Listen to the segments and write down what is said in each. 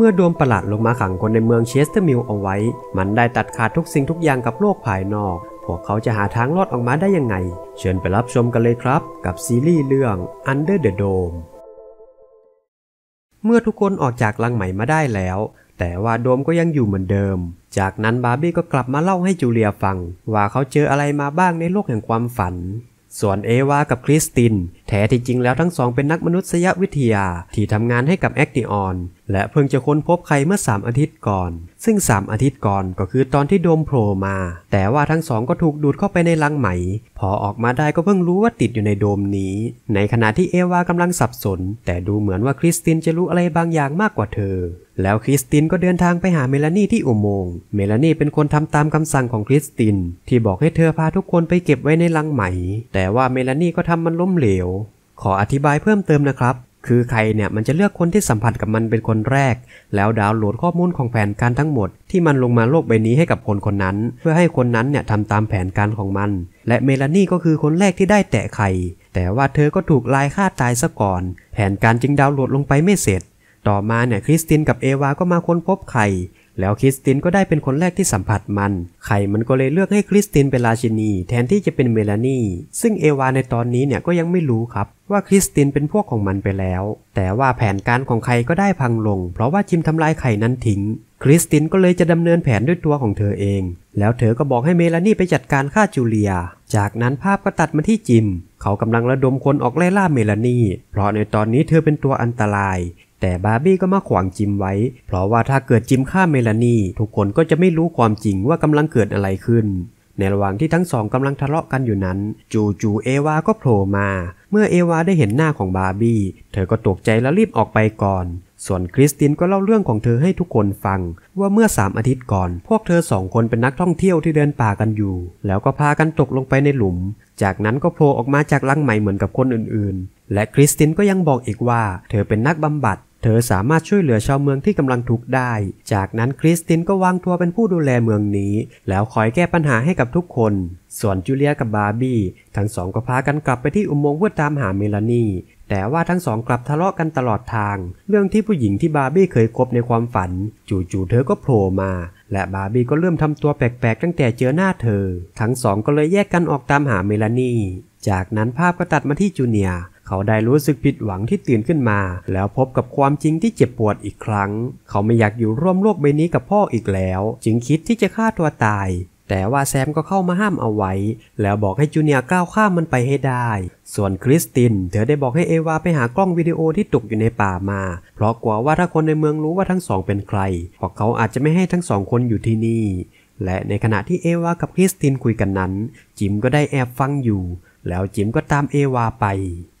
เมื่อดวงประหลาดลงมาขังคนในเมืองเชสเตอร์มิลเอาไว้ มันได้ตัดขาดทุกสิ่งทุกอย่างกับโลกภายนอก พวกเขาจะหาทางรอดออกมาได้ยังไง เชิญไปรับชมกันเลยครับ กับซีรีส์เรื่อง Under the Dome เมื่อทุกคนออกจากลังใหม่มาได้แล้ว แต่ว่าโดมก็ยังอยู่เหมือนเดิม จากนั้นบาร์บี้ก็กลับมาเล่าให้จูเลียฟัง ว่าเขาเจออะไรมาบ้างในโลกแห่งความฝัน ส่วนเอวากับคริสตินแท้ที่จริงแล้วทั้งสองเป็นนักมนุษยวิทยา ที่ทำงานให้กับแอคติออน และเพิ่งจะค้นพบใครเมื่อ 3 อาทิตย์ก่อน ซึ่ง 3 อาทิตย์ก่อนก็คือตอนที่โดมโผล่มา แต่ว่าทั้งสองก็ถูกดูดเข้าไปในรังไหม พอออกมาได้ก็เพิ่งรู้ว่าติดอยู่ในโดมนี้ ในขณะที่เอวากำลังสับสน แต่ดูเหมือนว่าคริสตินจะรู้อะไรบางอย่างมากกว่าเธอ แล้วคริสตินก็เดินทางไปหาเมลานี่ที่อุโมงค์เมลานี่เป็นคนทำตามคำสั่งของคริสติน ที่บอกให้เธอพาทุกคนไปเก็บไว้ในรังไหม แต่ว่าเมลานี่ก็ทำมันล้มเหลวขออธิบายเพิ่มเติมนะครับ คือใครเนี่ยมันจะเลือกคนที่สัมผัสกับมันเป็นคนแรก แล้วดาวน์โหลดข้อมูลของแผนการทั้งหมด ที่มันลงมาโลกใบนี้ให้กับคนคนนั้น เพื่อให้คนนั้นเนี่ยทำตามแผนการของมัน และเมลานี่ก็คือคนแรกที่ได้แตะไข่แต่ว่าเธอก็ถูกลายฆ่าตายซะก่อน แผนการจึงดาวน์โหลดลงไปไม่เสร็จ ต่อมาเนี่ยคริสตินกับเอวาก็มาค้นพบไข่แล้วคริสตินก็ได้เป็นคนแรกที่สัมผัสมัน ไข่มันก็เลยเลือกให้คริสตินเป็นราชินี แทนที่จะเป็นเมลานี ซึ่งเอวาในตอนนี้เนี่ยก็ยังไม่รู้ครับว่าคริสตินเป็นพวกของมันไปแล้ว แต่ว่าแผนการของไข่ก็ได้พังลง เพราะว่าจิมทำลายไข่นั้นทิ้ง คริสตินก็เลยจะดำเนินแผนด้วยตัวของเธอเอง แล้วเธอก็บอกให้เมลานีไปจัดการฆ่าจูเลีย จากนั้นภาพก็ตัดมาที่จิม เขากำลังระดมคนออกไล่ล่าเมลานี เพราะในตอนนี้เธอเป็นตัวอันตรายแต่บาร์บี้ก็มาขวางจิมไว้ เพราะว่าถ้าเกิดจิมฆ่าเมลานี ทุกคนก็จะไม่รู้ความจริงว่ากำลังเกิดอะไรขึ้น ในระหว่างที่ทั้งสองกำลังทะเลาะกันอยู่นั้น จูจูเอวา ก็โผล่มา เมื่อเอวาได้เห็นหน้าของบาร์บี้เธอก็ตกใจแล้วรีบออกไปก่อน ส่วนคริสตินก็เล่าเรื่องของเธอให้ทุกคนฟัง ว่าเมื่อสามอาทิตย์ก่อน พวกเธอสองคนเป็นนักท่องเที่ยวที่เดินป่ากันอยู่ แล้วก็พากันตกลงไปในหลุม จากนั้นก็โผล่ออกมาจากลังใหม่เหมือนกับคนอื่นๆ และคริสตินก็ยังบอกอีกว่าเธอเป็นนักบำบัดเธอสามารถช่วยเหลือชาวเมืองที่กำลังทุกข์ได้ จากนั้นคริสตินก็วางตัวเป็นผู้ดูแลเมืองนี้ แล้วคอยแก้ปัญหาให้กับทุกคน ส่วนจูเลียกับบาร์บี้ทั้งสองก็พากันกลับไปที่อุโมงค์เพื่อตามหาเมลานี แต่ว่าทั้งสองกลับทะเลาะกันตลอดทาง เรื่องที่ผู้หญิงที่บาร์บี้เคยคบในความฝัน จู่ๆเธอก็โผล่มา และบาร์บี้ก็เริ่มทำตัวแปลกๆ ตั้งแต่เจอหน้าเธอ ทั้งสองก็เลยแยกกันออกตามหาเมลานี จากนั้นภาพก็ตัดมาที่จูเนียเขาได้รู้สึกผิดหวังที่ตื่นขึ้นมาแล้วพบกับความจริงที่เจ็บปวดอีกครั้ง เขาไม่อยากอยู่ร่วมโลกใบนี้กับพ่ออีกแล้ว จึงคิดที่จะฆ่าตัวตาย แต่ว่าแซมก็เข้ามาห้ามเอาไว้ แล้วบอกให้จูเนียร์ก้าวข้ามมันไปให้ได้ ส่วนคริสตินเธอได้บอกให้เอวาไปหากล้องวิดีโอที่ตกอยู่ในป่ามา เพราะกลัวว่าถ้าคนในเมืองรู้ว่าทั้งสองเป็นใครพวกเขาอาจจะไม่ให้ทั้งสองคนอยู่ที่นี่ และในขณะที่เอวากับคริสตินคุยกันนั้นจิมก็ได้แอบฟังอยู่แล้วจิมก็ตามเอวาไป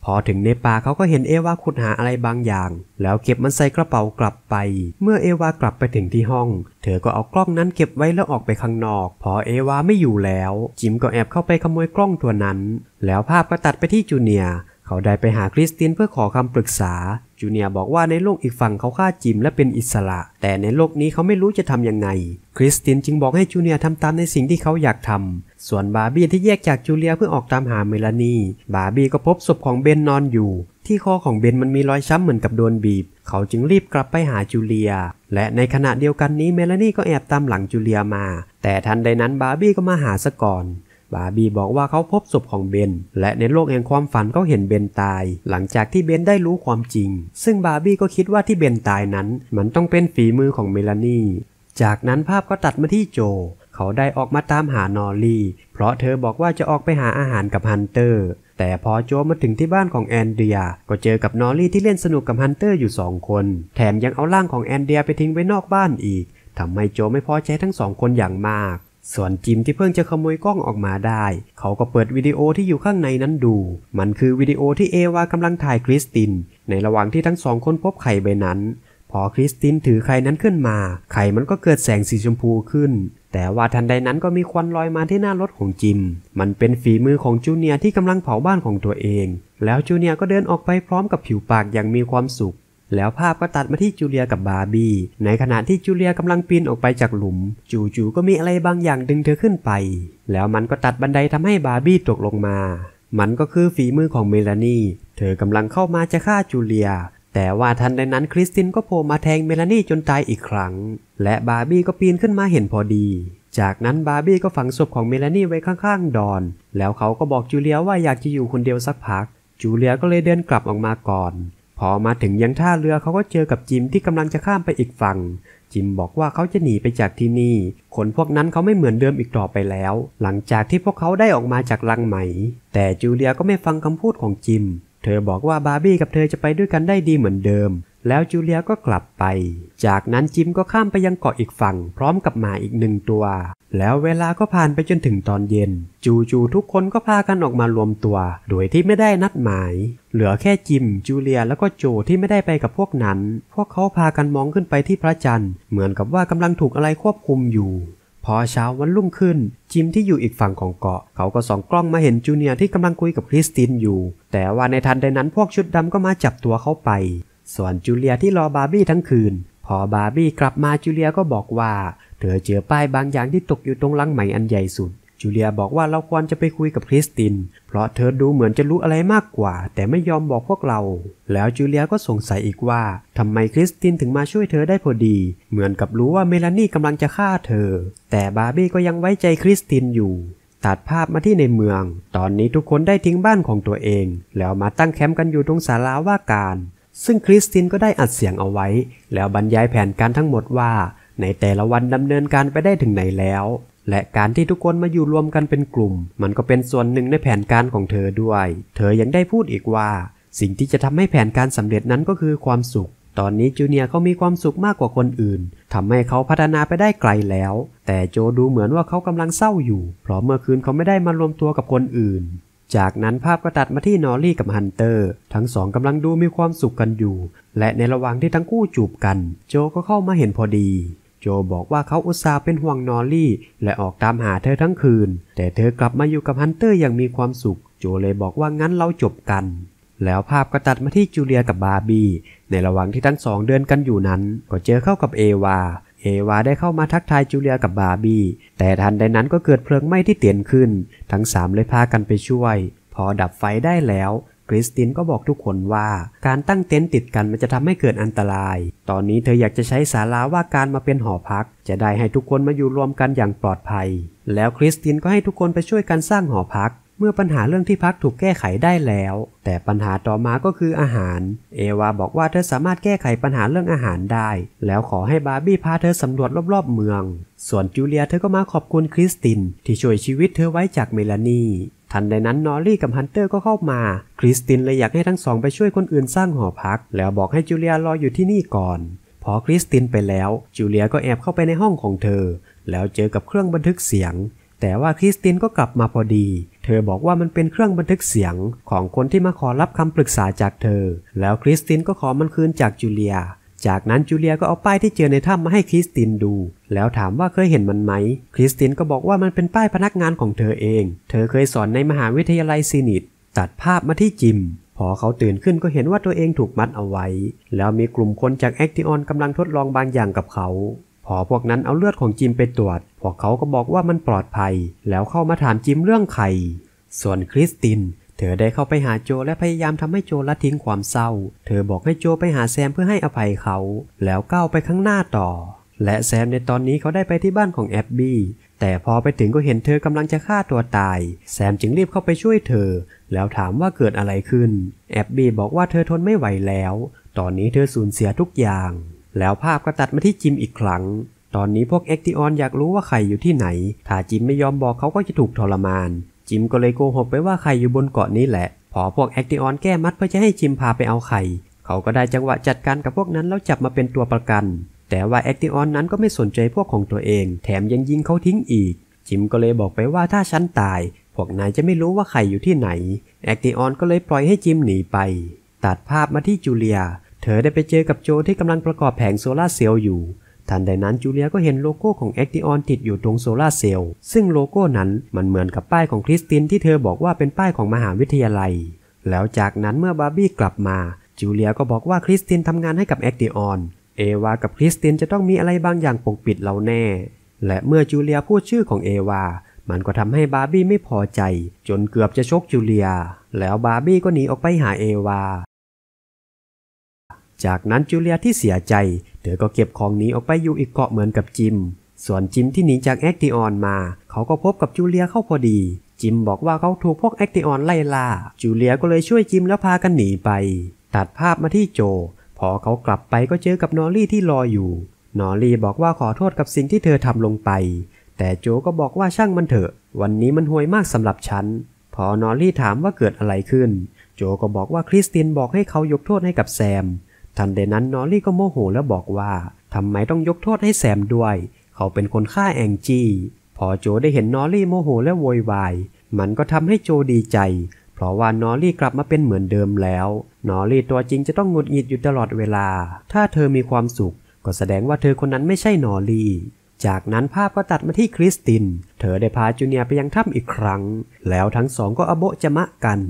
พอถึงในป่าเขาก็เห็นเอวาขุดหาอะไรบางอย่าง แล้วเก็บมันใส่กระเป๋ากลับไป เมื่อเอวากลับไปถึงที่ห้อง เธอก็เอากล้องนั้นเก็บไว้แล้วออกไปข้างนอก พอเอวาไม่อยู่แล้วจิมก็แอบเข้าไปขโมยกล้องตัวนั้น แล้วภาพก็ตัดไปที่จูเนียเขาได้ไปหาคริสตินเพื่อขอคำปรึกษา จูเนียบอกว่าในโลกอีกฝั่งเขาฆ่าจิมและเป็นอิสระ แต่ในโลกนี้เขาไม่รู้จะทำยังไง คริสตินจึงบอกให้จูเนียทำตามในสิ่งที่เขาอยากทำส่วนบาร์บี้ที่แยกจากจูเลียเพื่อออกตามหาเมลานี บาร์บี้ก็พบศพของเบนนอนอยู่ที่คอของเบนมันมีรอยช้ำเหมือนกับโดนบีบ เขาจึงรีบกลับไปหาจูเลีย และในขณะเดียวกันนี้เมลานีก็แอบตามหลังจูเลียมา แต่ทันใดนั้น บาร์บี้ก็มาหาซะก่อนบาร์บี้บอกว่าเขาพบศพของเบน และในโลกแห่งความฝันเขาเห็นเบนตาย หลังจากที่เบนได้รู้ความจริง ซึ่งบาร์บี้ก็คิดว่าที่เบนตายนั้น มันต้องเป็นฝีมือของเมลานี จากนั้นภาพก็ตัดมาที่โจ เขาได้ออกมาตามหานอรี่เพราะเธอบอกว่าจะออกไปหาอาหารกับฮันเตอร์ แต่พอโจมาถึงที่บ้านของแอนเดียก็เจอกับนอรี่ที่เล่นสนุกกับฮันเตอร์อยู่สองคนแถมยังเอาร่างของแอนเดียไปทิ้งไว้นอกบ้านอีกทำให้โจไม่พอใจทั้งสองคนอย่างมากส่วนจิมที่เพิ่งจะขโมยกล้องออกมาได้ เขาก็เปิดวิดีโอที่อยู่ข้างในนั้นดู มันคือวิดีโอที่เอวากำลังถ่ายคริสติน ในระหว่างที่ทั้งสองคนพบไข่ใบนั้น พอคริสตินถือไข่นั้นขึ้นมา ไข่มันก็เกิดแสงสีชมพูขึ้น แต่ว่าทันใดนั้นก็มีควันลอยมาที่หน้ารถของจิม มันเป็นฝีมือของจูเนียที่กำลังเผาบ้านของตัวเอง แล้วจูเนียก็เดินออกไปพร้อมกับผิวปากอย่างมีความสุขแล้วภาพก็ตัดมาที่จูเลียกับบาร์บี้ในขณะที่จูเลียกำลังปีนออกไปจากหลุม จู่ๆก็มีอะไรบางอย่างดึงเธอขึ้นไป แล้วมันก็ตัดบันไดทำให้บาร์บี้ตกลงมา มันก็คือฝีมือของเมลานี เธอกำลังเข้ามาจะฆ่าจูเลีย แต่ว่าทันใดนั้นคริสตินก็โผล่มาแทงเมลานีจนตายอีกครั้ง และบาร์บี้ก็ปีนขึ้นมาเห็นพอดี จากนั้นบาร์บี้ก็ฝังศพของเมลานีไว้ข้างๆดอนแล้วเขาก็บอกจูเลียว่าอยากจะอยู่คนเดียวสักพัก จูเลียก็เลยเดินกลับออกมาก่อนพอมาถึงยังท่าเรือเขาก็เจอกับจิมที่กำลังจะข้ามไปอีกฝั่ง จิมบอกว่าเขาจะหนีไปจากที่นี่คนพวกนั้นเขาไม่เหมือนเดิมอีกต่อไปแล้ว หลังจากที่พวกเขาได้ออกมาจากลังไหม แต่จูเลียก็ไม่ฟังคำพูดของจิม เธอบอกว่าบาร์บี้กับเธอจะไปด้วยกันได้ดีเหมือนเดิม แล้วจูเลียก็กลับไป จากนั้นจิมก็ข้ามไปยังเกาะอีกฝั่ง พร้อมกับหมาอีกหนึ่งตัวแล้วเวลาก็ผ่านไปจนถึงตอนเย็น จูจูทุกคนก็พากันออกมารวมตัว โดยที่ไม่ได้นัดหมายเหลือแค่จิม จูเลียแล้วก็โจที่ไม่ได้ไปกับพวกนั้น พวกเขาพากันมองขึ้นไปที่พระจันทร์เหมือนกับว่ากำลังถูกอะไรควบคุมอยู่ พอเช้าวันรุ่งขึ้น จิมที่อยู่อีกฝั่งของเกาะ เขาก็ส่องกล้องมาเห็นจูเนียที่กำลังคุยกับคริสตินอยู่ แต่ว่าในทันใดนั้นพวกชุดดำก็มาจับตัวเขาไป ส่วนจูเลียที่รอบาร์บี้ทั้งคืน พอบาร์บี้กลับมาจูเลียก็บอกว่าเธอเจอป้ายบางอย่างที่ตกอยู่ตรงลังไหมอันใหญ่สุด จูเลียบอกว่าเราควรจะไปคุยกับคริสติน เพราะเธอดูเหมือนจะรู้อะไรมากกว่า แต่ไม่ยอมบอกพวกเรา แล้วจูเลียก็สงสัยอีกว่าทำไมคริสตินถึงมาช่วยเธอได้พอดี เหมือนกับรู้ว่าเมลานี่กำลังจะฆ่าเธอ แต่บาร์บี้ก็ยังไว้ใจคริสตินอยู่ ตัดภาพมาที่ในเมือง ตอนนี้ทุกคนได้ทิ้งบ้านของตัวเอง แล้วมาตั้งแคมป์กันอยู่ตรงศาลาว่าการ ซึ่งคริสตินก็ได้อัดเสียงเอาไว้ แล้วบรรยายแผนการทั้งหมดว่าในแต่ละวันดำเนินการไปได้ถึงไหนแล้ว และการที่ทุกคนมาอยู่รวมกันเป็นกลุ่ม มันก็เป็นส่วนหนึ่งในแผนการของเธอด้วย เธอยังได้พูดอีกว่า สิ่งที่จะทำให้แผนการสำเร็จนั้นก็คือความสุข ตอนนี้จูเนียเขามีความสุขมากกว่าคนอื่น ทำให้เขาพัฒนาไปได้ไกลแล้ว แต่โจดูเหมือนว่าเขากำลังเศร้าอยู่ เพราะเมื่อคืนเขาไม่ได้มารวมตัวกับคนอื่น จากนั้นภาพก็ตัดมาที่นอรี่กับฮันเตอร์ ทั้งสองกำลังดูมีความสุขกันอยู่ และในระหว่างที่ทั้งคู่จูบกัน โจก็เข้ามาเห็นพอดีโจบอกว่าเขาอุตส่าห์เป็นห่วงนอรี่ และออกตามหาเธอทั้งคืน แต่เธอกลับมาอยู่กับฮันเตอร์อย่างมีความสุข โจเลยบอกว่างั้นเราจบกัน แล้วภาพก็ตัดมาที่จูเลียกับบาร์บี้ในระหว่างที่ทั้งสองเดินกันอยู่นั้น ก็เจอเข้ากับเอวาเอวาได้เข้ามาทักทายจูเลียกับบาร์บี้แต่ทันใดนั้นก็เกิดเพลิงไหม้ที่เตียนขึ้น ทั้งสามเลยพากันไปช่วย พอดับไฟได้แล้วคริสตินก็บอกทุกคนว่าการตั้งเต็นท์ติดกันมันจะทำให้เกิดอันตราย ตอนนี้เธออยากจะใช้ศาลาว่าการมาเป็นหอพัก จะได้ให้ทุกคนมาอยู่รวมกันอย่างปลอดภัย แล้วคริสตินก็ให้ทุกคนไปช่วยกันสร้างหอพัก เมื่อปัญหาเรื่องที่พักถูกแก้ไขได้แล้ว แต่ปัญหาต่อมาก็คืออาหาร เอวาบอกว่าเธอสามารถแก้ไขปัญหาเรื่องอาหารได้ แล้วขอให้บาร์บี้พาเธอสำรวจรอบๆเมือง ส่วนจูเลียเธอก็มาขอบคุณคริสติน ที่ช่วยชีวิตเธอไว้จากเมลานีทันใดนั้นนอรี่กับฮันเตอร์ก็เข้ามา คริสตินเลยอยากให้ทั้งสองไปช่วยคนอื่นสร้างหอพัก แล้วบอกให้จูเลียรออยู่ที่นี่ก่อน พอคริสตินไปแล้ว จูเลียก็แอบเข้าไปในห้องของเธอ แล้วเจอกับเครื่องบันทึกเสียง แต่ว่าคริสตินก็กลับมาพอดี เธอบอกว่ามันเป็นเครื่องบันทึกเสียง ของคนที่มาขอรับคำปรึกษาจากเธอ แล้วคริสตินก็ขอมันคืนจากจูเลียจากนั้นจูเลียก็เอาป้ายที่เจอในถ้ำมาให้คริสตินดู แล้วถามว่าเคยเห็นมันไหม คริสตินก็บอกว่ามันเป็นป้ายพนักงานของเธอเอง เธอเคยสอนในมหาวิทยาลัยซีนิตตัดภาพมาที่จิม พอเขาตื่นขึ้นก็เห็นว่าตัวเองถูกมัดเอาไว้ แล้วมีกลุ่มคนจากแอคติออนกำลังทดลองบางอย่างกับเขา พอพวกนั้นเอาเลือดของจิมไปตรวจ พวกเขาก็บอกว่ามันปลอดภัย แล้วเข้ามาถามจิมเรื่องไข่ส่วนคริสตินเธอได้เข้าไปหาโจและพยายามทำให้โจละทิ้งความเศร้า เธอบอกให้โจไปหาแซมเพื่อให้อภัยเขา แล้วก้าวไปข้างหน้าต่อ และแซมในตอนนี้เขาได้ไปที่บ้านของแอบบี้ แต่พอไปถึงก็เห็นเธอกำลังจะฆ่าตัวตาย แซมจึงรีบเข้าไปช่วยเธอ แล้วถามว่าเกิดอะไรขึ้น แอบบี้บอกว่าเธอทนไม่ไหวแล้ว ตอนนี้เธอสูญเสียทุกอย่าง แล้วภาพก็ตัดมาที่จิมอีกครั้ง ตอนนี้พวกเอ็กติออนอยากรู้ว่าใครอยู่ที่ไหนถ้าจิมไม่ยอมบอกเขาก็จะถูกทรมานจิมก็เลยโกหกไปว่าไข่อยู่บนเกาะนี้แหละ พอพวกแอคติออนแก้มัดเพื่อจะให้จิมพาไปเอาไข่ เขาก็ได้จังหวะจัดการกับพวกนั้นแล้วจับมาเป็นตัวประกัน แต่ว่าแอคติออนนั้นก็ไม่สนใจพวกของตัวเอง แถมยังยิงเขาทิ้งอีก จิมก็เลยบอกไปว่าถ้าฉันตาย พวกนายจะไม่รู้ว่าไข่อยู่ที่ไหน แอคติออนก็เลยปล่อยให้จิมหนีไป ตัดภาพมาที่จูเลีย เธอได้ไปเจอกับโจที่กำลังประกอบแผงโซลาเซลล์อยู่ทันใดนั้นจูเลียก็เห็นโลโก้ของแอคติออนติดอยู่ตรงโซลาเซลล์ซึ่งโลโก้นั้นมันเหมือนกับป้ายของคริสตินที่เธอบอกว่าเป็นป้ายของมหาวิทยาลัย แล้วจากนั้นเมื่อบาร์บี้กลับมาจูเลียก็บอกว่าคริสตินทำงานให้กับแอคติออนเอวากับคริสตินจะต้องมีอะไรบางอย่างปกปิดเราแน่ และเมื่อจูเลียพูดชื่อของเอวามันก็ทำให้บาร์บี้ไม่พอใจจนเกือบจะชกจูเลีย แล้วบาร์บี้ก็หนีออกไปหาเอวาจากนั้นจูเลียที่เสียใจ เธอก็เก็บของหนีออกไปอยู่อีกเกาะเหมือนกับจิม ส่วนจิมที่หนีจากแอคติออนมา เขาก็พบกับจูเลียเข้าพอดี จิมบอกว่าเขาถูกพวกแอคติออนไล่ล่า จูเลียก็เลยช่วยจิมแล้วพากันหนีไป ตัดภาพมาที่โจ พอเขากลับไปก็เจอกับนอรี่ที่รออยู่ นอรี่บอกว่าขอโทษกับสิ่งที่เธอทำลงไป แต่โจก็บอกว่าช่างมันเถอะ วันนี้มันห่วยมากสำหรับฉัน พอนอรี่ถามว่าเกิดอะไรขึ้น โจก็บอกว่าคริสตินบอกให้เขายกโทษให้กับแซมทันใดนั้นนอรี่ก็โมโหและบอกว่าทำไมต้องยกโทษให้แซมด้วย เขาเป็นคนฆ่าแองจี้ พอโจได้เห็นนอรี่โมโหและโวยวายมันก็ทำให้โจดีใจ เพราะว่านอรี่กลับมาเป็นเหมือนเดิมแล้ว นอรี่ตัวจริงจะต้องงดหงิดอยู่ตลอดเวลา ถ้าเธอมีความสุข ก็แสดงว่าเธอคนนั้นไม่ใช่นอรี่จากนั้นภาพก็ตัดมาที่คริสตินเธอได้พาจูเนียไปยังถ้ำอีกครั้ง แล้วทั้งสองก็อโบจะมะกัน